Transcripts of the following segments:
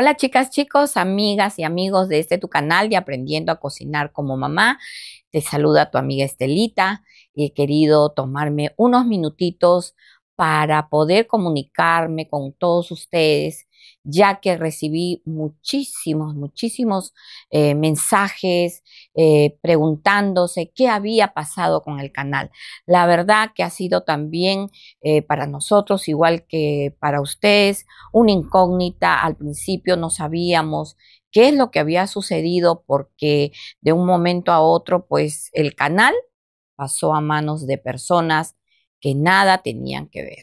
Hola chicas, chicos, amigas y amigos de este tu canal de Aprendiendo a Cocinar como Mamá. Te saluda tu amiga Estelita y he querido tomarme unos minutitos para poder comunicarme con todos ustedes, ya que recibí muchísimos, muchísimos eh, mensajes eh, preguntándose qué había pasado con el canal. La verdad que ha sido también eh, para nosotros, igual que para ustedes, una incógnita. Al principio no sabíamos qué es lo que había sucedido porque de un momento a otro, pues el canal pasó a manos de personas que nada tenían que ver.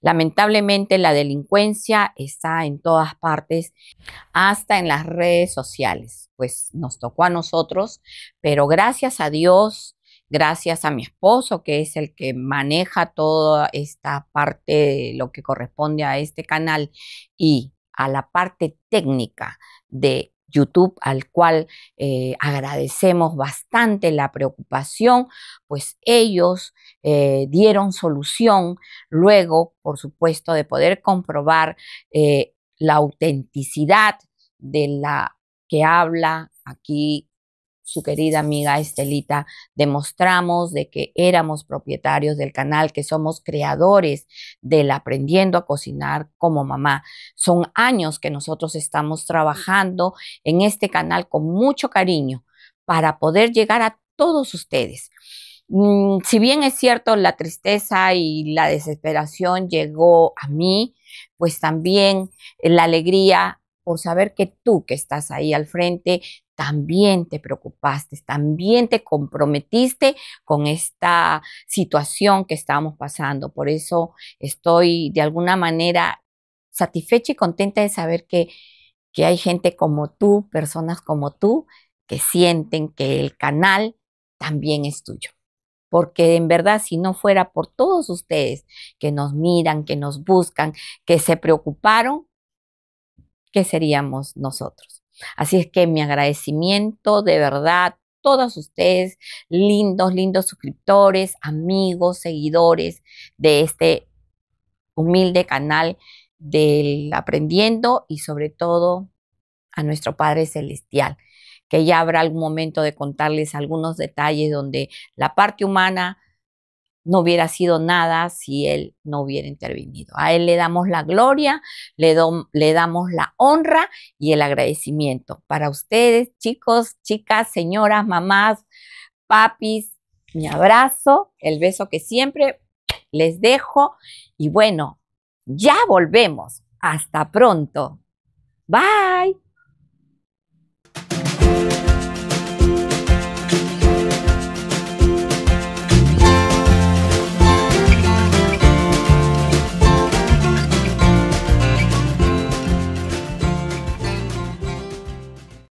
Lamentablemente la delincuencia está en todas partes, hasta en las redes sociales, pues nos tocó a nosotros, pero gracias a Dios, gracias a mi esposo, que es el que maneja toda esta parte, lo que corresponde a este canal y a la parte técnica de YouTube, al cual eh, agradecemos bastante la preocupación, pues ellos eh, dieron solución luego, por supuesto, de poder comprobar eh, la autenticidad de la que habla aquí su querida amiga Estelita, demostramos de que éramos propietarios del canal, que somos creadores del aprendiendo a cocinar como mamá. Son años que nosotros estamos trabajando en este canal con mucho cariño para poder llegar a todos ustedes. Mm, si bien es cierto, la tristeza y la desesperación llegó a mí, pues también la alegría por saber que tú que estás ahí al frente también te preocupaste, también te comprometiste con esta situación que estamos pasando. Por eso estoy de alguna manera satisfecha y contenta de saber que, que hay gente como tú, personas como tú, que sienten que el canal también es tuyo. Porque en verdad, si no fuera por todos ustedes que nos miran, que nos buscan, que se preocuparon, ¿qué seríamos nosotros? Así es que mi agradecimiento de verdad a todos ustedes, lindos, lindos suscriptores, amigos, seguidores de este humilde canal del aprendiendo y sobre todo a nuestro Padre Celestial, que ya habrá algún momento de contarles algunos detalles donde la parte humana no hubiera sido nada si Él no hubiera intervenido. A Él le damos la gloria, le, le, damos la honra y el agradecimiento. Para ustedes, chicos, chicas, señoras, mamás, papis, mi abrazo, el beso que siempre les dejo. Y bueno, ya volvemos. Hasta pronto. Bye.